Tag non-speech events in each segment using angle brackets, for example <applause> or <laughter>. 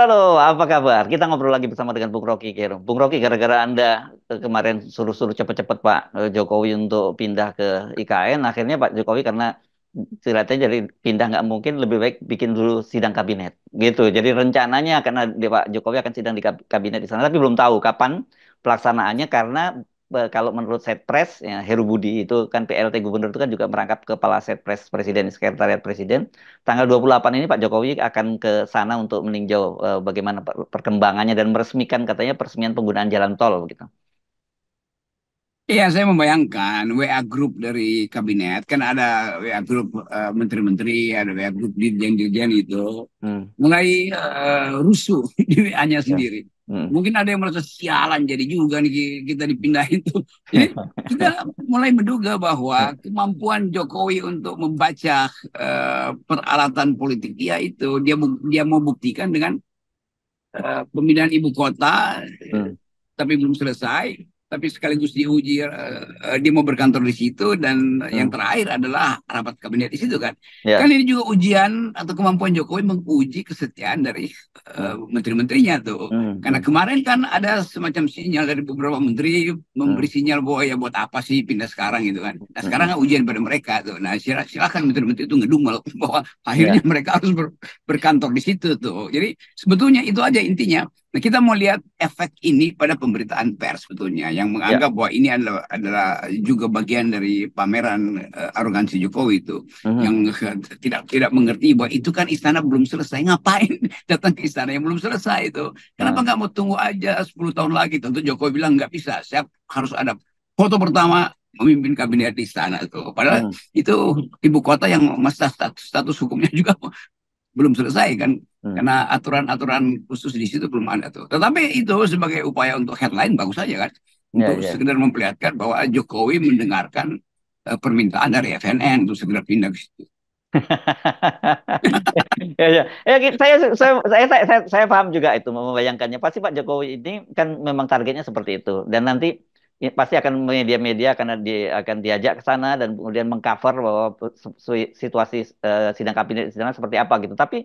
Halo, apa kabar? Kita ngobrol lagi bersama dengan Bung Rocky Kero. Bung Rocky, gara-gara Anda kemarin suruh-suruh cepat-cepat Pak e, Jokowi untuk pindah ke IKN, akhirnya Pak Jokowi karena silatnya jadi pindah nggak mungkin, lebih baik bikin dulu sidang kabinet. Gitu, jadi rencananya karena Pak Jokowi akan sidang di kabinet di sana, tapi belum tahu kapan pelaksanaannya karena kalau menurut Setpres, ya, Heru Budi itu kan PLT Gubernur itu kan juga merangkap kepala Setpres Presiden, Sekretariat Presiden. Tanggal 28 ini Pak Jokowi akan ke sana untuk meninjau uh, bagaimana perkembangannya dan meresmikan katanya peresmian penggunaan jalan tol gitu. Iya, saya membayangkan WA group dari kabinet kan ada WA group e, menteri-menteri, uh, ada WA group dirjen-dirjen itu hmm. mulai uh, rusuh di WA-nya ya. sendiri. Hmm. Mungkin ada yang merasa sialan jadi juga nih kita dipindahin tuh. <laughs> Jadi kita mulai menduga bahwa hmm. kemampuan Jokowi untuk membaca uh, peralatan politik dia ya itu dia dia mau buktikan dengan uh, pemindahan ibu kota hmm. tapi belum selesai tapi sekaligus diuji uh, dia mau berkantor di situ dan hmm. yang terakhir adalah rapat kabinet di situ kan. Yeah. Kan ini juga ujian atau kemampuan Jokowi menguji kesetiaan dari uh, menteri-menterinya tuh. Hmm. Karena kemarin kan ada semacam sinyal dari beberapa menteri memberi hmm. sinyal bahwa ya buat apa sih pindah sekarang gitu kan. Nah hmm. sekarang hmm. ujian pada mereka tuh. Nah silakan menteri-menteri itu ngedumel bahwa akhirnya yeah. mereka harus ber berkantor di situ tuh. Jadi sebetulnya itu aja intinya Nah, kita mau lihat efek ini pada pemberitaan pers sebetulnya yang ya. menganggap ya. bahwa ini adalah adalah juga bagian dari pameran uh, arogansi Jokowi itu uh-huh. yang uh, tidak tidak mengerti bahwa itu kan istana belum selesai ngapain <laughs> datang ke istana yang belum selesai itu kenapa hmm. nggak uh-huh. mau tunggu aja 10 tahun lagi tentu Jokowi bilang nggak bisa saya harus ada foto pertama memimpin kabinet di istana itu. Padahal uh-huh. itu ibu kota yang masa status, status hukumnya <laughs> juga belum selesai kan hmm. karena aturan-aturan khusus di situ belum ada tuh. Tetapi itu sebagai upaya untuk headline bagus saja kan ya, untuk yeah, yeah. sekedar memperlihatkan bahwa Jokowi mendengarkan uh, permintaan dari FNN untuk segera pindah ke situ. <laughs> ya, ya. ya saya, saya, saya, saya, saya paham juga itu membayangkannya. Pasti Pak Jokowi ini kan memang targetnya seperti itu. Dan nanti Ya, pasti akan media-media akan di, akan diajak ke sana dan kemudian mengcover bahwa situasi uh, sidang kabinet sidang seperti apa gitu. Tapi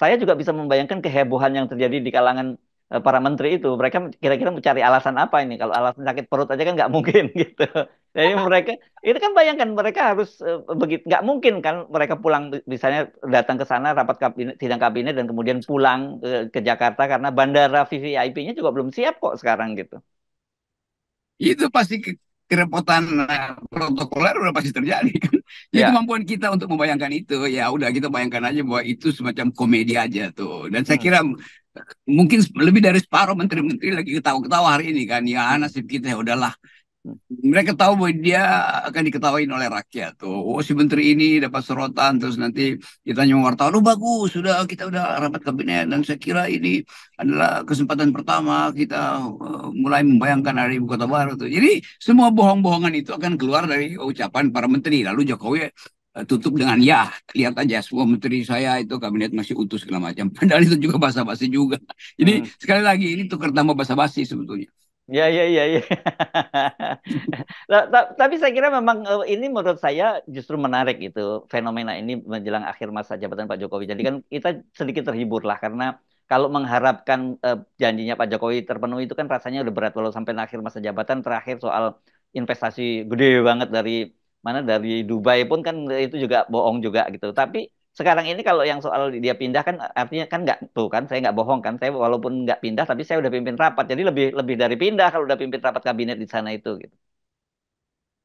saya juga bisa membayangkan kehebohan yang terjadi di kalangan uh, para menteri itu. Mereka kira-kira mencari alasan apa ini? Kalau alasan sakit perut aja kan nggak mungkin <laughs> gitu. Jadi mereka itu kan bayangkan mereka harus uh, eh, begitu nggak mungkin kan mereka pulang misalnya datang ke sana rapat kabinet sidang kabinet dan kemudian pulang ke, ke Jakarta karena bandara VVIP-nya juga belum siap kok sekarang gitu itu pasti kerepotan eh, protokoler udah pasti terjadi <laughs> kan. Jadi ya. kemampuan kita untuk membayangkan itu ya udah kita bayangkan aja bahwa itu semacam komedi aja tuh. Dan saya hmm. kira mungkin lebih dari separuh menteri-menteri lagi ketawa-ketawa hari ini kan. Ya nasib kita ya udahlah mereka tahu bahwa dia akan diketawain oleh rakyat tuh oh si menteri ini dapat sorotan terus nanti kita ditanya wartawan oh bagus sudah kita udah rapat kabinet dan saya kira ini adalah kesempatan pertama kita eh, mulai membayangkan hari ibu kota baru tuh jadi semua bohong-bohongan itu akan keluar dari ucapan para menteri lalu Jokowi eh, tutup dengan ya lihat aja semua menteri saya itu kabinet masih utuh segala macam <laughs> padahal itu juga basa-basi juga jadi hmm. sekali lagi ini tukar tambah basa-basi sebetulnya Ya, ya, ya, ya. <laughs> Tapi saya kira memang eh, ini menurut saya justru menarik itu fenomena ini menjelang akhir masa jabatan Pak Jokowi. Jadi kan kita sedikit terhibur lah karena kalau mengharapkan eh, janjinya Pak Jokowi terpenuhi itu kan rasanya udah berat walau sampai akhir masa jabatan terakhir soal investasi gede banget dari mana dari Dubai pun kan itu juga bohong juga gitu. Tapi sekarang ini kalau yang soal dia pindah kan artinya kan nggak tuh kan saya nggak bohong kan saya walaupun nggak pindah tapi saya udah pimpin rapat jadi lebih lebih dari pindah kalau udah pimpin rapat kabinet di sana itu gitu.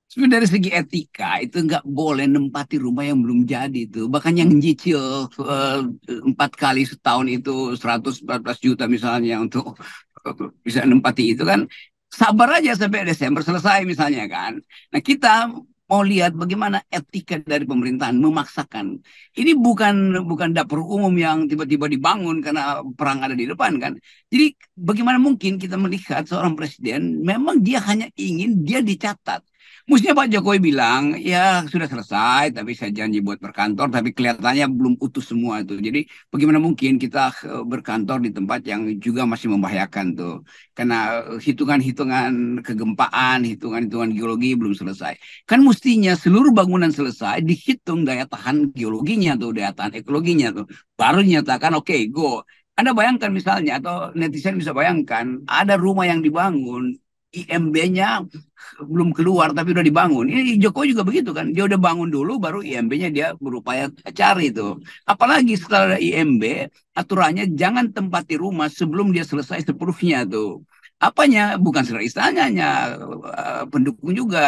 Sebenarnya dari segi etika itu nggak boleh nempati rumah yang belum jadi itu. Bahkan yang nyicil eh, empat kali setahun itu 114 juta misalnya untuk eh, bisa nempati itu kan sabar aja sampai Desember selesai misalnya kan. Nah kita mau lihat bagaimana etika dari pemerintahan memaksakan. Ini bukan bukan dapur umum yang tiba-tiba dibangun karena perang ada di depan kan. Jadi bagaimana mungkin kita melihat seorang presiden memang dia hanya ingin dia dicatat Mestinya Pak Jokowi bilang, ya sudah selesai, tapi saya janji buat berkantor, tapi kelihatannya belum utuh semua itu. Jadi bagaimana mungkin kita eh, berkantor di tempat yang juga masih membahayakan tuh. Karena eh, hitungan-hitungan kegempaan, hitungan-hitungan geologi belum selesai. Kan mestinya seluruh bangunan selesai, dihitung daya tahan geologinya tuh, daya tahan ekologinya tuh. Baru nyatakan oke, okay, go. Anda bayangkan misalnya, atau netizen bisa bayangkan, ada rumah yang dibangun, IMB-nya belum keluar tapi udah dibangun. Ini Jokowi juga begitu kan. Dia udah bangun dulu baru IMB-nya dia berupaya cari itu. Apalagi setelah ada IMB aturannya jangan tempati rumah sebelum dia selesai sepenuhnya tuh. Apanya bukan secara istananya, eh, pendukung juga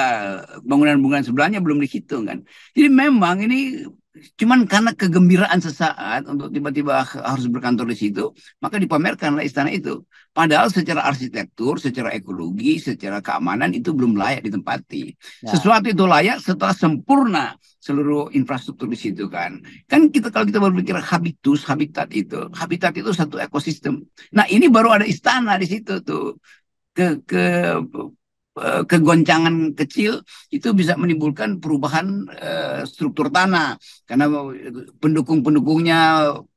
bangunan-bangunan sebelahnya belum dihitung kan. Jadi memang ini cuman karena kegembiraan sesaat untuk tiba-tiba harus berkantor di situ, maka dipamerkanlah istana itu. Padahal secara arsitektur, secara ekologi, secara keamanan itu belum layak ditempati. Ya. Sesuatu itu layak setelah sempurna seluruh infrastruktur di situ kan. Kan kita kalau kita berpikir habitus, habitat itu, habitat itu satu ekosistem. Nah ini baru ada istana di situ tuh ke ke Eh, kegoncangan kecil itu bisa menimbulkan perubahan uh, struktur tanah karena eh, pendukung-pendukungnya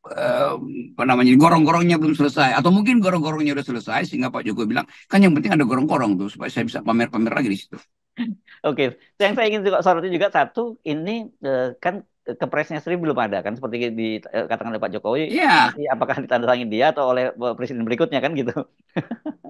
uh, apa namanya gorong-gorongnya belum selesai atau mungkin gorong-gorongnya sudah selesai sehingga Pak Jokowi bilang kan yang penting ada gorong-gorong tuh supaya saya bisa pamer-pamer lagi di situ. <laughs> Oke, okay. yang saya ingin juga soroti juga satu ini kan kepresnya sendiri belum ada kan seperti dikatakan oleh Pak Jokowi. Iya. Yeah. Apakah ditandatangani dia atau oleh presiden berikutnya kan gitu. <laughs>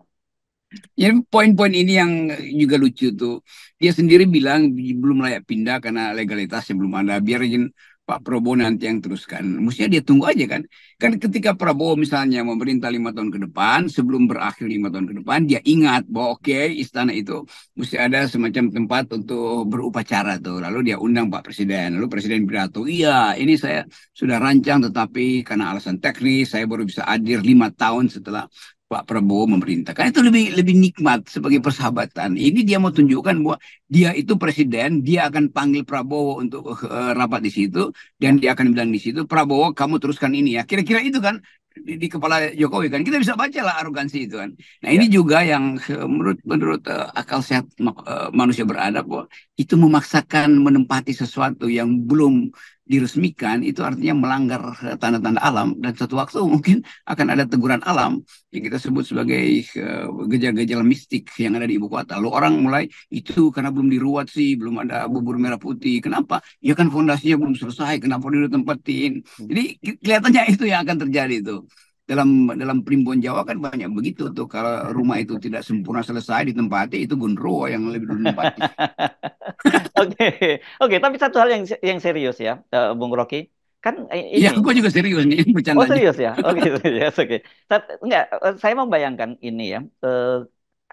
Jadi poin-poin ini yang juga lucu tuh. Dia sendiri bilang belum layak pindah karena legalitasnya belum ada. Biarin Pak Prabowo nanti yang teruskan. Mestinya dia tunggu aja kan. Kan ketika Prabowo misalnya memerintah lima tahun ke depan, sebelum berakhir lima tahun ke depan, dia ingat bahwa oke okay, istana itu mesti ada semacam tempat untuk berupacara tuh. Lalu dia undang Pak Presiden. Lalu Presiden pidato, iya ini saya sudah rancang tetapi karena alasan teknis saya baru bisa hadir lima tahun setelah Pak Prabowo memerintahkan itu lebih lebih nikmat sebagai persahabatan. Ini dia mau tunjukkan bahwa dia itu presiden, dia akan panggil Prabowo untuk uh, rapat di situ dan dia akan bilang di situ Prabowo kamu teruskan ini ya. Kira-kira itu kan di, di kepala Jokowi kan kita bisa baca lah arogansi itu kan. Nah ini ya. juga yang eh, menurut menurut uh, akal sehat uh, manusia beradab bahwa itu memaksakan menempati sesuatu yang belum diresmikan itu artinya melanggar tanda-tanda alam dan suatu waktu mungkin akan ada teguran alam yang kita sebut sebagai eh, gejala-gejala uh, mistik yang ada di ibu kota. Lalu orang mulai itu karena belum diruat sih, belum ada bubur merah putih. Kenapa? Ya kan fondasinya belum selesai, kenapa dulu tempatin? Jadi kelihatannya itu yang akan terjadi itu dalam dalam primbon Jawa kan banyak begitu tuh kalau rumah itu tidak sempurna selesai ditempati itu gondrowo yang lebih dulu <laughs> Oke, oke, okay. tapi satu hal yang yang serius ya, eh, Bung Rocky. Kan eh, ini. Ya, gue juga serius nih <laughs> bercanda. Oh serius ya, oke, oh, okay, gitu, <laughs> serius, oke. Okay. enggak, eh, saya membayangkan ini ya.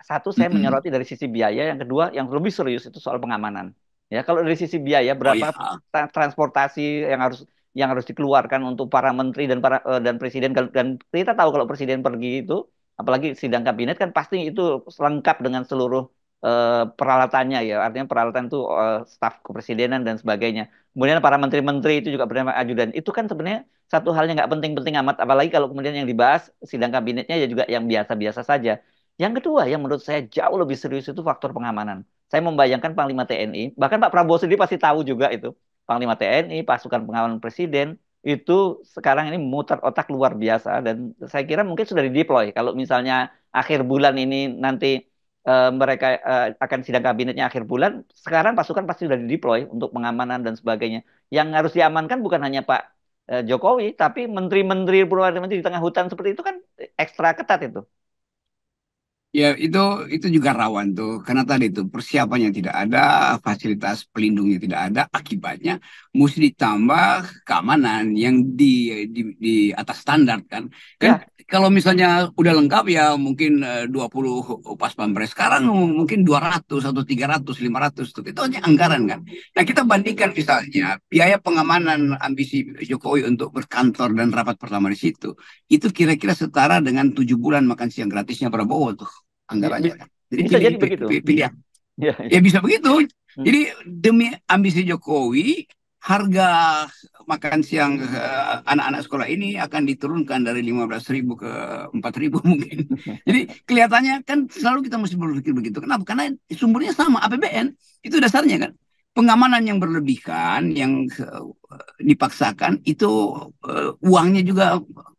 satu saya menyoroti dari sisi biaya, yang kedua yang lebih serius itu soal pengamanan. Ya, kalau dari sisi biaya oh, berapa oh, iya. transportasi yang harus yang harus dikeluarkan untuk para menteri dan para uh, dan presiden dan kita tahu kalau presiden pergi itu apalagi sidang kabinet kan pasti itu lengkap dengan seluruh uh, peralatannya ya artinya peralatan itu uh, staf kepresidenan dan sebagainya kemudian para menteri-menteri itu juga bernama ajudan itu kan sebenarnya satu hal yang nggak penting-penting amat apalagi kalau kemudian yang dibahas sidang kabinetnya ya juga yang biasa-biasa saja yang kedua yang menurut saya jauh lebih serius itu faktor pengamanan saya membayangkan Panglima TNI, bahkan Pak Prabowo sendiri pasti tahu juga itu. Panglima TNI, pasukan pengawalan presiden itu sekarang ini muter otak luar biasa dan saya kira mungkin sudah dideploy. Kalau misalnya akhir bulan ini nanti e, mereka e, akan sidang kabinetnya akhir bulan. Sekarang pasukan pasti sudah dideploy untuk pengamanan dan sebagainya. Yang harus diamankan bukan hanya Pak e, Jokowi, tapi menteri-menteri perwakilan menteri di tengah hutan seperti itu kan ekstra ketat itu. Ya itu itu juga rawan tuh karena tadi itu persiapannya tidak ada, fasilitas pelindungnya tidak ada, akibatnya mesti ditambah keamanan yang di di, di atas standar kan. Kan ya kalau misalnya udah lengkap ya mungkin 20 eh, pas pampres sekarang mungkin 200 atau 300 500 ratus itu hanya anggaran kan nah kita bandingkan misalnya biaya pengamanan ambisi Jokowi untuk berkantor dan rapat pertama di situ itu kira-kira setara dengan tujuh bulan makan siang gratisnya Prabowo tuh anggarannya iya, kan iya. jadi bisa pilih, jadi begitu pilihan. Ya, ya. ya bisa begitu hmm. jadi demi ambisi Jokowi harga makan siang eh, anak-anak sekolah ini akan diturunkan dari ribu ke ribu <laughs> mungkin. <laughs> Jadi kelihatannya kan selalu kita mesti berpikir begitu. Kenapa? Karena sumbernya sama APBN. Itu dasarnya kan. Pengamanan yang berlebihan yang eh, dipaksakan itu eh, uangnya juga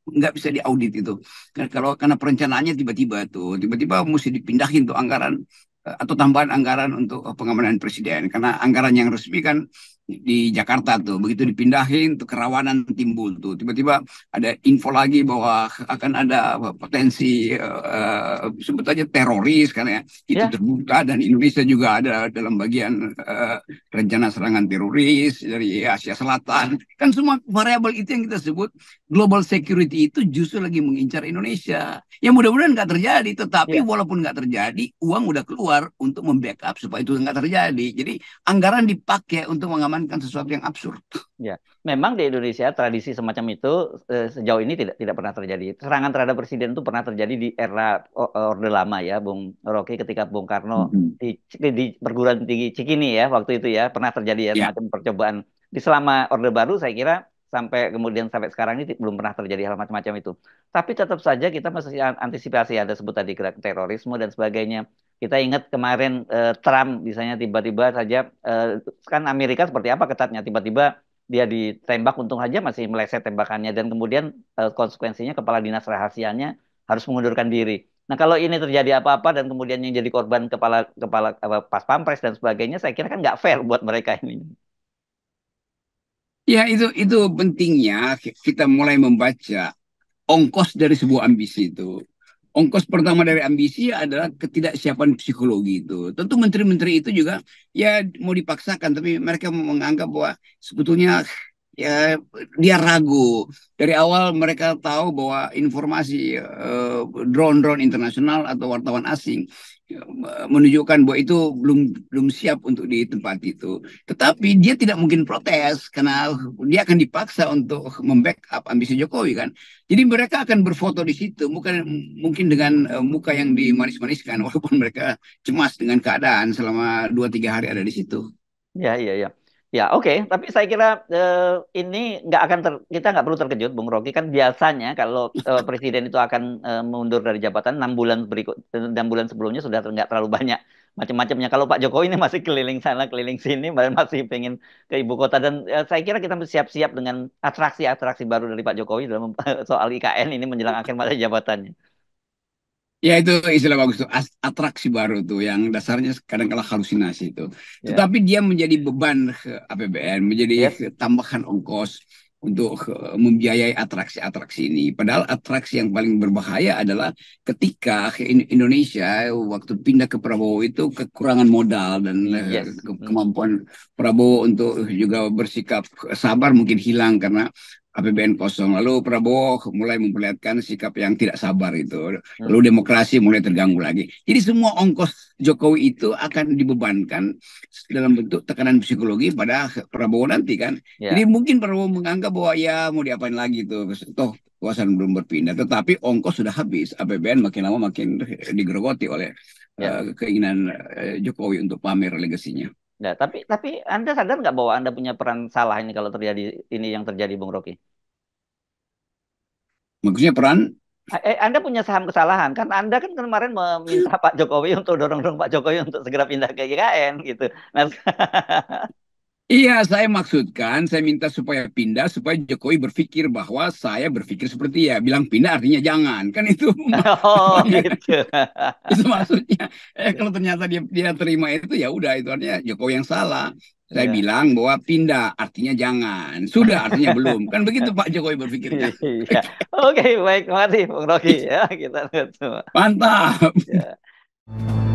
nggak bisa diaudit itu. Karena kalau karena perencanaannya tiba-tiba tuh, tiba-tiba mesti dipindahin tuh anggaran atau tambahan anggaran untuk pengamanan presiden karena anggaran yang resmi kan di Jakarta tuh. Begitu dipindahin tuh kerawanan timbul tuh. Tiba-tiba ada info lagi bahwa akan ada potensi uh, sebut aja teroris karena ya. Itu yeah. terbuka dan Indonesia juga ada dalam bagian uh, rencana serangan teroris dari Asia Selatan. Kan semua variabel itu yang kita sebut global security itu justru lagi mengincar Indonesia. Ya mudah-mudahan nggak terjadi, tetapi yeah. walaupun nggak terjadi, uang udah keluar untuk membackup supaya itu nggak terjadi. Jadi anggaran dipakai untuk mengamankan mengamankan sesuatu yang absurd. Ya, memang di Indonesia tradisi semacam itu eh, sejauh ini tidak tidak pernah terjadi. Serangan terhadap presiden itu pernah terjadi di era eh, Orde Lama ya, Bung Rocky ketika Bung Karno mm -hmm. di, di perguruan tinggi Cikini ya waktu itu ya pernah terjadi ya, ya. semacam percobaan. Di selama Orde Baru saya kira sampai kemudian sampai sekarang ini belum pernah terjadi hal macam-macam itu. Tapi tetap saja kita masih antisipasi ada sebut tadi gerak terorisme dan sebagainya. Kita ingat kemarin eh, Trump misalnya tiba-tiba saja eh, kan Amerika seperti apa ketatnya tiba-tiba dia ditembak untung saja masih meleset tembakannya dan kemudian eh, konsekuensinya kepala dinas rahasianya harus mengundurkan diri. Nah, kalau ini terjadi apa-apa dan kemudian yang jadi korban kepala kepala apa, pas pampres dan sebagainya, saya kira kan nggak fair buat mereka ini. Ya itu itu pentingnya kita mulai membaca ongkos dari sebuah ambisi itu ongkos pertama dari ambisi adalah ketidaksiapan psikologi itu. Tentu menteri-menteri itu juga ya mau dipaksakan, tapi mereka menganggap bahwa sebetulnya ya dia ragu dari awal mereka tahu bahwa informasi eh, drone-drone uh, internasional atau wartawan asing ya, menunjukkan bahwa itu belum belum siap untuk di tempat itu. Tetapi dia tidak mungkin protes karena dia akan dipaksa untuk membackup ambisi Jokowi kan. Jadi mereka akan berfoto di situ bukan mungkin dengan eh, muka yang dimanis-maniskan <laughs> walaupun mereka cemas dengan keadaan selama 2 3 hari ada di situ. Ya, iya, ya. ya. Ya oke, okay. tapi saya kira uh, ini nggak akan ter, kita nggak perlu terkejut, Bung Rocky kan biasanya kalau uh, <laughs> presiden itu akan uh, mundur dari jabatan enam bulan berikut, enam bulan sebelumnya sudah nggak terlalu banyak macam-macamnya. Kalau Pak Jokowi ini <laughs> masih keliling sana keliling sini, masih pengen ke ibu kota dan uh, saya kira kita bersiap siap-siap dengan atraksi-atraksi baru dari Pak Jokowi dalam <laughs> soal IKN ini menjelang akhir masa jabatannya. Ya itu istilah bagus tuh atraksi baru tuh yang dasarnya kadang kala halusinasi itu. Yeah. Tetapi dia menjadi beban ke APBN, menjadi yeah. Ya. tambahan ongkos untuk eh, membiayai atraksi-atraksi ini. Padahal atraksi yang paling berbahaya adalah ketika Indonesia waktu pindah ke Prabowo itu kekurangan modal dan eh, yes. ke kemampuan Prabowo untuk juga bersikap sabar mungkin hilang karena APBN kosong. Lalu Prabowo mulai memperlihatkan sikap yang tidak sabar itu. Hmm. Lalu demokrasi mulai terganggu lagi. Jadi semua ongkos Jokowi itu akan dibebankan dalam bentuk tekanan psikologi pada Prabowo nanti kan. Ya. Jadi mungkin Prabowo menganggap bahwa ya mau diapain lagi tuh. Toh kekuasaan belum berpindah. Tetapi ongkos sudah habis. APBN makin lama makin digerogoti oleh ya. uh, keinginan eh, Jokowi untuk pamer legasinya. Nah, tapi tapi Anda sadar nggak bahwa Anda punya peran salah ini kalau terjadi ini yang terjadi Bung Rocky? Maksudnya peran? Eh, anda punya saham kesalahan kan Anda kan kemarin meminta <laughs> Pak Jokowi untuk dorong-dorong Pak Jokowi untuk segera pindah ke IKN gitu. Nah, <laughs> Iya, saya maksudkan, saya minta supaya pindah, supaya Jokowi berpikir bahwa saya berpikir seperti ya, bilang pindah artinya jangan, kan itu. <laughs> Oh, gitu. <laughs> itu maksudnya. Eh, kalau ternyata dia, dia terima itu ya udah, itu artinya Jokowi yang salah. Saya yeah. bilang bahwa pindah artinya jangan, sudah artinya <laughs> belum, kan begitu Pak Jokowi berpikirnya. Kan? Oke, baik, makasih Bung Rocky ya kita lihat semua. Mantap. Yeah.